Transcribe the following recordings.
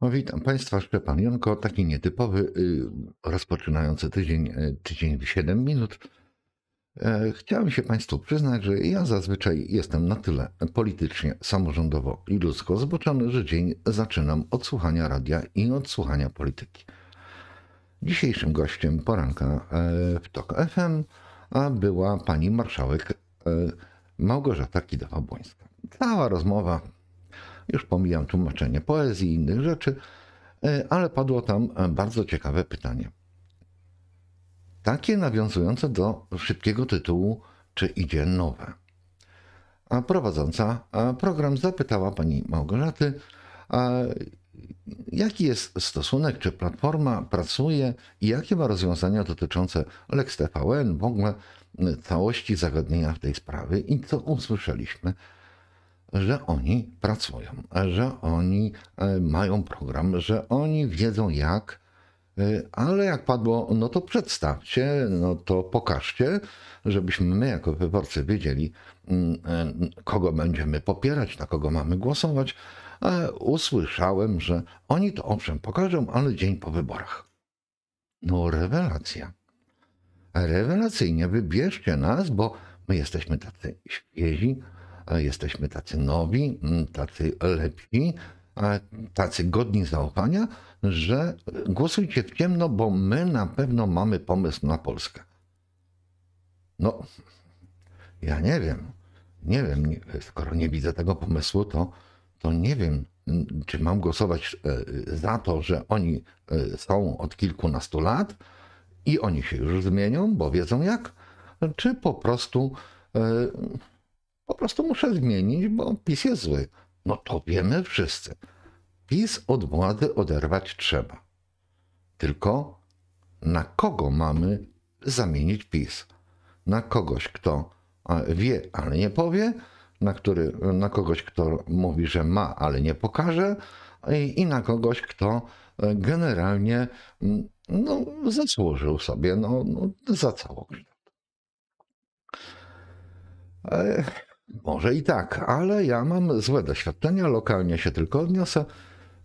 No, witam Państwa, Szczepan Jonko, taki nietypowy, y, rozpoczynający tydzień, y, tydzień w 7 minut. E, chciałem się Państwu przyznać, że ja zazwyczaj jestem na tyle politycznie, samorządowo i ludzko zboczony, że dzień zaczynam od słuchania radia i od słuchania polityki. Dzisiejszym gościem poranka e, w TOK FM a była pani marszałek e, Małgorzata Kidawa-Błońska. Cała rozmowa już pomijam tłumaczenie poezji i innych rzeczy, e, ale padło tam e, bardzo ciekawe pytanie. Takie nawiązujące do szybkiego tytułu Czy idzie nowe? A prowadząca e, program zapytała pani Małgorzaty, jaki jest stosunek, czy platforma pracuje i jakie ma rozwiązania dotyczące Lex TVN, w ogóle całości zagadnienia w tej sprawie i co usłyszeliśmy że oni pracują, że oni e, mają program, że oni wiedzą jak, e, ale jak padło, no to przedstawcie, no to pokażcie, żebyśmy my jako wyborcy wiedzieli, mm, e, kogo będziemy popierać, na kogo mamy głosować. A usłyszałem, że oni to owszem pokażą, ale dzień po wyborach. No rewelacja. Rewelacyjnie wybierzcie nas, bo my jesteśmy tacy świezi, jesteśmy tacy nowi, mm, tacy lepsi, tacy godni zaufania, że głosujcie w ciemno, bo my na pewno mamy pomysł na Polskę. No, ja nie wiem. Nie wiem, skoro nie widzę tego pomysłu, to, to nie wiem, mm, czy mam głosować e, za to, że oni e, są od kilkunastu lat i oni się już zmienią, bo wiedzą jak, czy po prostu e, po prostu muszę zmienić, bo PiS jest zły. No to wiemy wszyscy. PiS od władzy oderwać trzeba. Tylko na kogo mamy zamienić PiS? Na kogoś, kto wie, ale nie powie, na, który, na kogoś, kto mówi, że ma, ale nie pokaże, i, i na kogoś, kto e, generalnie no, zasłużył sobie no, no za całą Ech. Może i tak, ale ja mam złe doświadczenia, lokalnie się tylko odniosę,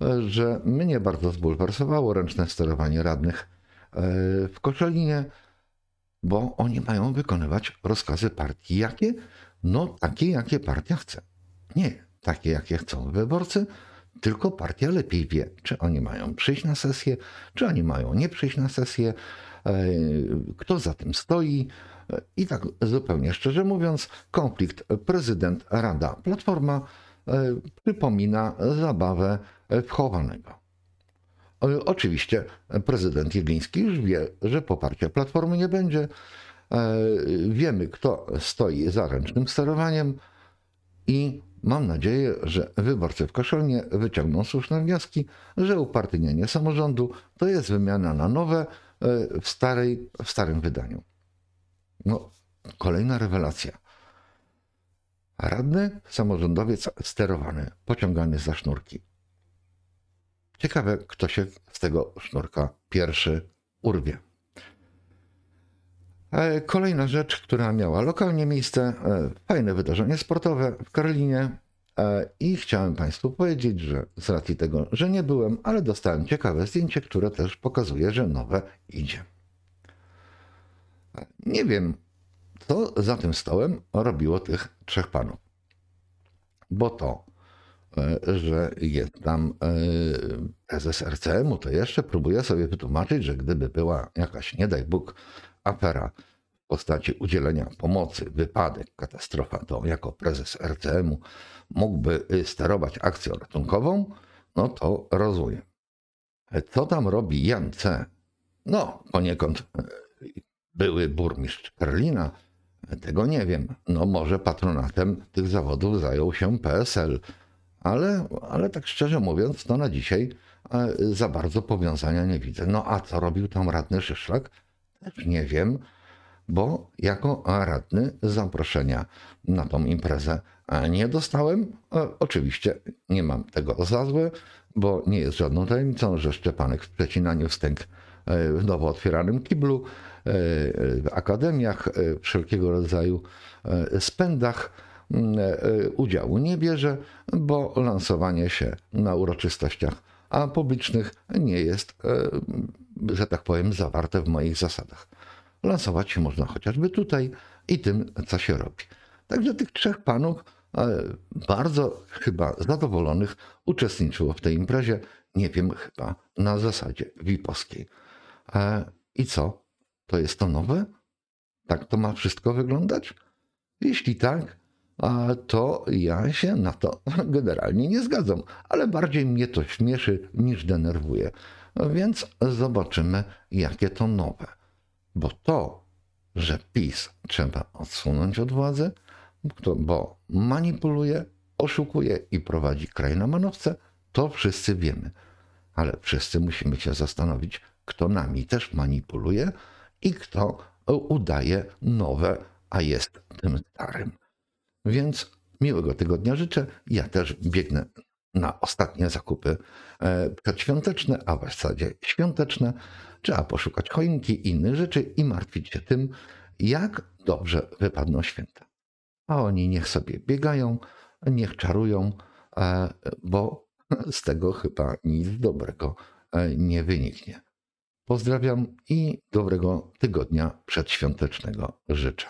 e, że mnie bardzo zbulwersowało ręczne sterowanie radnych e, w Koszalinie, bo oni mają wykonywać rozkazy partii. Jakie? No takie, jakie partia chce. Nie takie, jakie chcą wyborcy, tylko partia lepiej wie, czy oni mają przyjść na sesję, czy oni mają nie przyjść na sesję, e, kto za tym stoi, i tak zupełnie szczerze mówiąc, konflikt prezydent-rada. Platforma e, przypomina zabawę e, w chowanego. E, oczywiście prezydent Jedliński już wie, że poparcia Platformy nie będzie. Wiemy, kto stoi za ręcznym sterowaniem i mam nadzieję, że wyborcy w Koszalnie wyciągną słuszne wnioski, że upartyjnienie samorządu to jest wymiana na nowe w, starej, w starym wydaniu. No, kolejna rewelacja. Radny, samorządowiec sterowany, pociągany za sznurki. Ciekawe, kto się z tego sznurka pierwszy urwie. E, kolejna rzecz, która miała lokalnie miejsce, e, fajne wydarzenie sportowe w Karlinie. E, I chciałem Państwu powiedzieć, że z racji tego, że nie byłem, ale dostałem ciekawe zdjęcie, które też pokazuje, że nowe idzie. Nie wiem, co za tym stołem robiło tych trzech panów. Bo to, e, że jest tam e, prezes RCM-u, to jeszcze próbuję sobie wytłumaczyć, że gdyby była jakaś, nie daj Bóg, afera w postaci udzielenia pomocy, wypadek, katastrofa, to jako prezes RCM-u mógłby y, sterować akcją ratunkową, no to rozumiem. E, co tam robi Jan C? No, poniekąd były burmistrz Berlina, tego nie wiem. No może patronatem tych zawodów zajął się PSL, ale, ale tak szczerze mówiąc, to na dzisiaj e, za bardzo powiązania nie widzę. No a co robił tam radny Szyszlak? Też nie wiem, bo jako radny zaproszenia na tą imprezę e, nie dostałem. E, oczywiście nie mam tego za złe, bo nie jest żadną tajemnicą, że Szczepanek w przecinaniu wstęg w e, nowo otwieranym kiblu, e, e, akademiach, wszelkiego rodzaju spędach mm, udziału nie bierze, bo lansowanie się na uroczystościach publicznych nie jest, że tak powiem, zawarte w moich zasadach. Lansować się można chociażby tutaj i tym, co się robi. Także tych trzech panów, bardzo chyba zadowolonych, uczestniczyło w tej imprezie, nie wiem, chyba na zasadzie VIP-owskiej. E, I co? To jest to nowe? Tak to ma wszystko wyglądać? Jeśli tak, to ja się na to generalnie nie zgadzam, ale bardziej mnie to śmieszy niż denerwuje. Więc zobaczymy, jakie to nowe. Bo to, że PiS trzeba odsunąć od władzy, bo manipuluje, oszukuje i prowadzi kraj na manowce, to wszyscy wiemy. Ale wszyscy musimy się zastanowić, kto nami też manipuluje i kto e, udaje nowe, a jest tym starym. Więc miłego tygodnia życzę. Ja też biegnę na ostatnie zakupy e, przedświąteczne, a w zasadzie świąteczne. Trzeba poszukać choinki, innych rzeczy i martwić się tym, jak dobrze wypadną święta. A oni niech sobie biegają, niech czarują, e, bo z tego chyba nic dobrego nie wyniknie. Pozdrawiam i dobrego tygodnia przedświątecznego życzę.